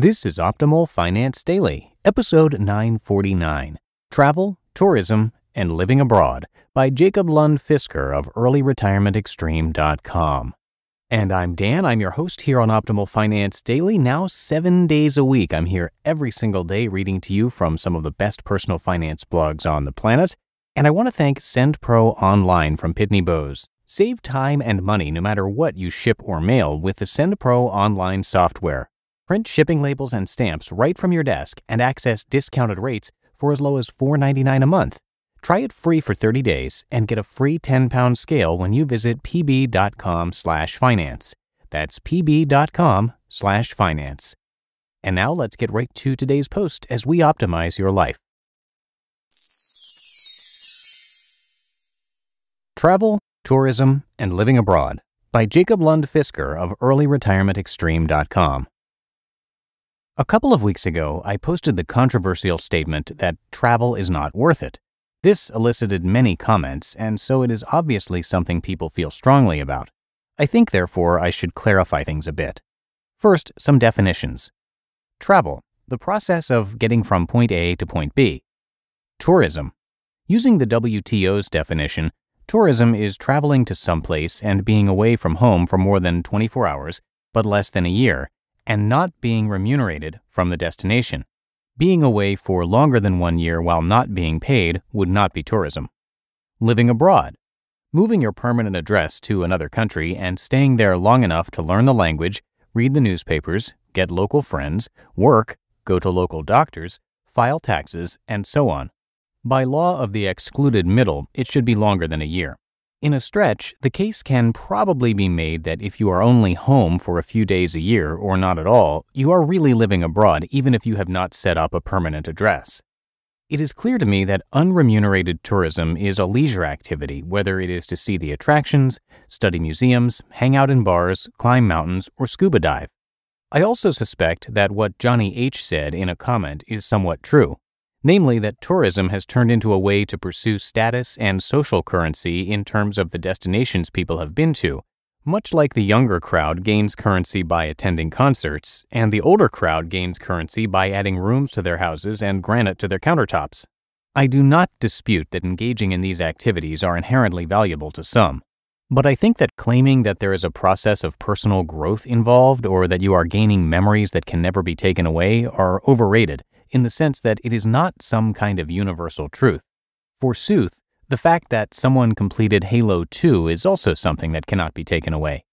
This is Optimal Finance Daily, episode 949 Travel, Tourism, and Living Abroad by Jacob Lund Fisker of EarlyRetirementExtreme.com. And I'm Dan, I'm your host here on Optimal Finance Daily. Now, seven days a week, I'm here every single day reading to you from some of the best personal finance blogs on the planet. And I want to thank SendPro Online from Pitney Bowes. Save time and money no matter what you ship or mail with the SendPro Online software. Print shipping labels and stamps right from your desk and access discounted rates for as low as $4.99 a month. Try it free for 30 days and get a free 10-pound scale when you visit pb.com/finance. That's pb.com/finance. And now let's get right to today's post as we optimize your life. Travel, Tourism, and Living Abroad by Jacob Lund Fisker of earlyretirementextreme.com. A couple of weeks ago, I posted the controversial statement that travel is not worth it. This elicited many comments, and so it is obviously something people feel strongly about. I think, therefore, I should clarify things a bit. First, some definitions. Travel, the process of getting from point A to point B. Tourism. Using the WTO's definition, tourism is traveling to some place and being away from home for more than 24 hours, but less than a year, and not being remunerated from the destination. Being away for longer than one year while not being paid would not be tourism. Living abroad. Moving your permanent address to another country and staying there long enough to learn the language, read the newspapers, get local friends, work, go to local doctors, file taxes, and so on. By law of the excluded middle, it should be longer than a year. In a stretch, the case can probably be made that if you are only home for a few days a year or not at all, you are really living abroad even if you have not set up a permanent address. It is clear to me that unremunerated tourism is a leisure activity, whether it is to see the attractions, study museums, hang out in bars, climb mountains, or scuba dive. I also suspect that what Johnny H. said in a comment is somewhat true namely that tourism has turned into a way to pursue status and social currency in terms of the destinations people have been to, much like the younger crowd gains currency by attending concerts, and the older crowd gains currency by adding rooms to their houses and granite to their countertops. I do not dispute that engaging in these activities are inherently valuable to some. But I think that claiming that there is a process of personal growth involved or that you are gaining memories that can never be taken away are overrated in the sense that it is not some kind of universal truth. Forsooth, the fact that someone completed Halo 2 is also something that cannot be taken away.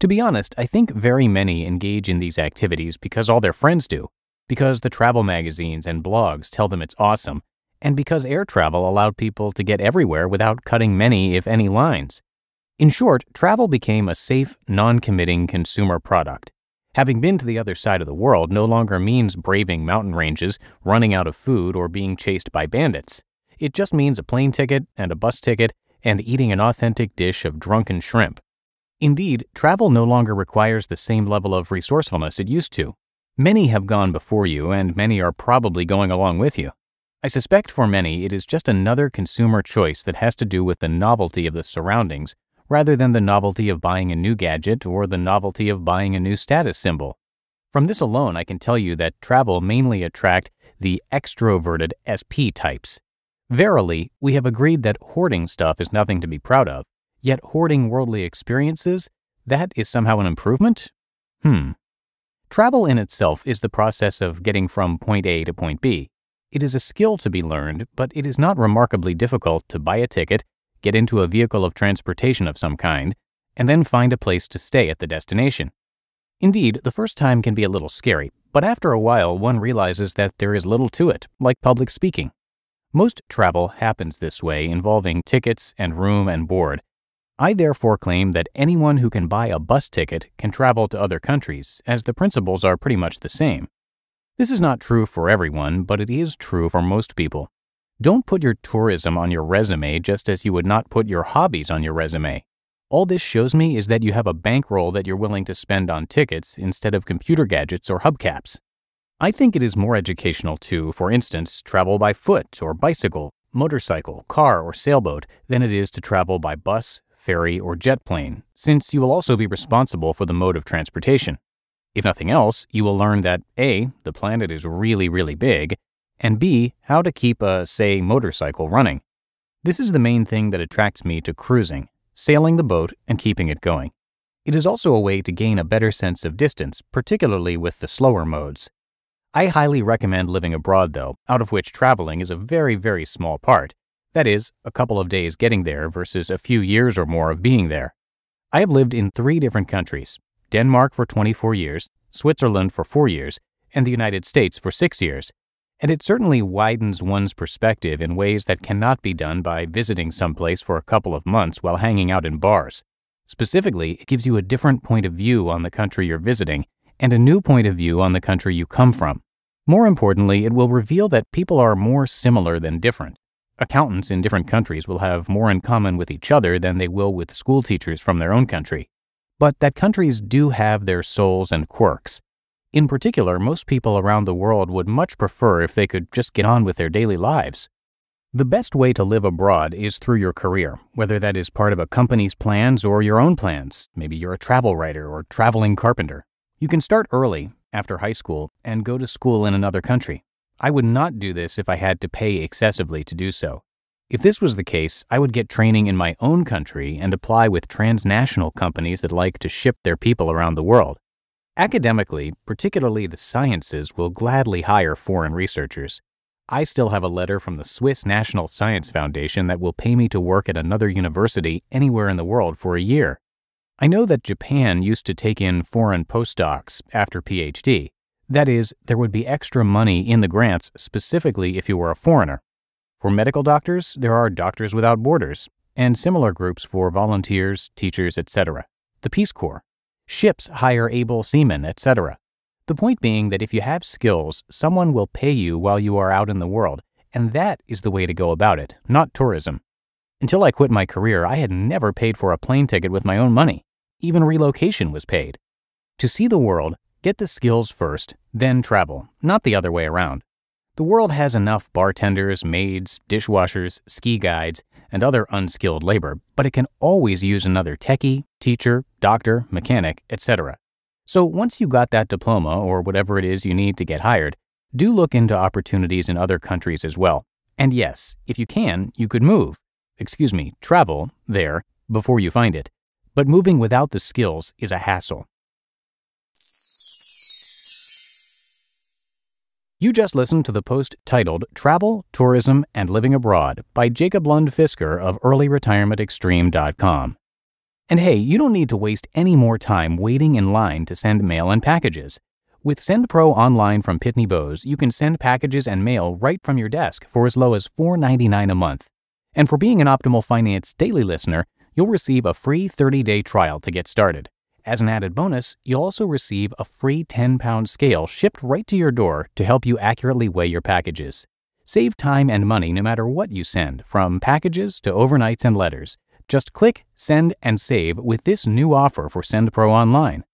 To be honest, I think very many engage in these activities because all their friends do, because the travel magazines and blogs tell them it's awesome, and because air travel allowed people to get everywhere without cutting many, if any, lines. In short, travel became a safe, non committing consumer product, Having been to the other side of the world no longer means braving mountain ranges, running out of food, or being chased by bandits. It just means a plane ticket and a bus ticket and eating an authentic dish of drunken shrimp. Indeed, travel no longer requires the same level of resourcefulness it used to. Many have gone before you, and many are probably going along with you. I suspect for many it is just another consumer choice that has to do with the novelty of the surroundings rather than the novelty of buying a new gadget or the novelty of buying a new status symbol. From this alone, I can tell you that travel mainly attract the extroverted SP types. Verily, we have agreed that hoarding stuff is nothing to be proud of, yet hoarding worldly experiences, that is somehow an improvement? Hmm. Travel in itself is the process of getting from point A to point B. It is a skill to be learned, but it is not remarkably difficult to buy a ticket get into a vehicle of transportation of some kind, and then find a place to stay at the destination. Indeed, the first time can be a little scary, but after a while one realizes that there is little to it, like public speaking. Most travel happens this way involving tickets and room and board. I therefore claim that anyone who can buy a bus ticket can travel to other countries, as the principles are pretty much the same. This is not true for everyone, but it is true for most people. Don't put your tourism on your resume just as you would not put your hobbies on your resume. All this shows me is that you have a bankroll that you're willing to spend on tickets instead of computer gadgets or hubcaps. I think it is more educational to, for instance, travel by foot or bicycle, motorcycle, car, or sailboat than it is to travel by bus, ferry, or jet plane, since you will also be responsible for the mode of transportation. If nothing else, you will learn that A, the planet is really, really big, and B, how to keep a, say, motorcycle running. This is the main thing that attracts me to cruising, sailing the boat and keeping it going. It is also a way to gain a better sense of distance, particularly with the slower modes. I highly recommend living abroad, though, out of which traveling is a very, very small part. That is, a couple of days getting there versus a few years or more of being there. I have lived in three different countries Denmark for 24 years, Switzerland for four years, and the United States for six years and it certainly widens one's perspective in ways that cannot be done by visiting someplace for a couple of months while hanging out in bars. Specifically, it gives you a different point of view on the country you're visiting and a new point of view on the country you come from. More importantly, it will reveal that people are more similar than different. Accountants in different countries will have more in common with each other than they will with school teachers from their own country. But that countries do have their souls and quirks, in particular, most people around the world would much prefer if they could just get on with their daily lives. The best way to live abroad is through your career, whether that is part of a company's plans or your own plans. Maybe you're a travel writer or traveling carpenter. You can start early, after high school, and go to school in another country. I would not do this if I had to pay excessively to do so. If this was the case, I would get training in my own country and apply with transnational companies that like to ship their people around the world. Academically, particularly the sciences, will gladly hire foreign researchers. I still have a letter from the Swiss National Science Foundation that will pay me to work at another university anywhere in the world for a year. I know that Japan used to take in foreign postdocs after PhD. That is, there would be extra money in the grants specifically if you were a foreigner. For medical doctors, there are Doctors Without Borders, and similar groups for volunteers, teachers, etc. The Peace Corps, Ships hire able seamen, etc. The point being that if you have skills, someone will pay you while you are out in the world, and that is the way to go about it, not tourism. Until I quit my career, I had never paid for a plane ticket with my own money. Even relocation was paid. To see the world, get the skills first, then travel, not the other way around. The world has enough bartenders, maids, dishwashers, ski guides, and other unskilled labor, but it can always use another techie, teacher, doctor, mechanic, etc. So once you got that diploma or whatever it is you need to get hired, do look into opportunities in other countries as well. And yes, if you can, you could move, excuse me, travel there before you find it. But moving without the skills is a hassle. You just listened to the post titled Travel, Tourism, and Living Abroad by Jacob Lund Fisker of EarlyRetirementExtreme.com. And hey, you don't need to waste any more time waiting in line to send mail and packages. With SendPro Online from Pitney Bowes, you can send packages and mail right from your desk for as low as $4.99 a month. And for being an Optimal Finance Daily listener, you'll receive a free 30-day trial to get started. As an added bonus, you'll also receive a free 10-pound scale shipped right to your door to help you accurately weigh your packages. Save time and money no matter what you send, from packages to overnights and letters. Just click Send and Save with this new offer for Send Pro Online.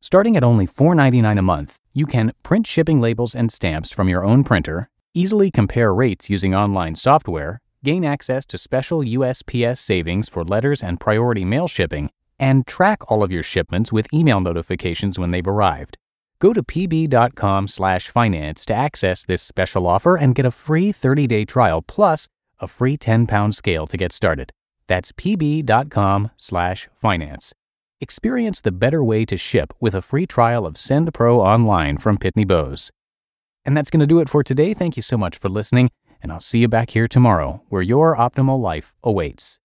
Starting at only $4.99 a month, you can print shipping labels and stamps from your own printer, easily compare rates using online software, gain access to special USPS savings for letters and priority mail shipping, and track all of your shipments with email notifications when they've arrived. Go to pb.com/finance to access this special offer and get a free 30-day trial plus a free 10-pound scale to get started. That's pb.com/finance. Experience the better way to ship with a free trial of Send Pro online from Pitney Bowes. And that's going to do it for today. Thank you so much for listening, and I'll see you back here tomorrow where your optimal life awaits.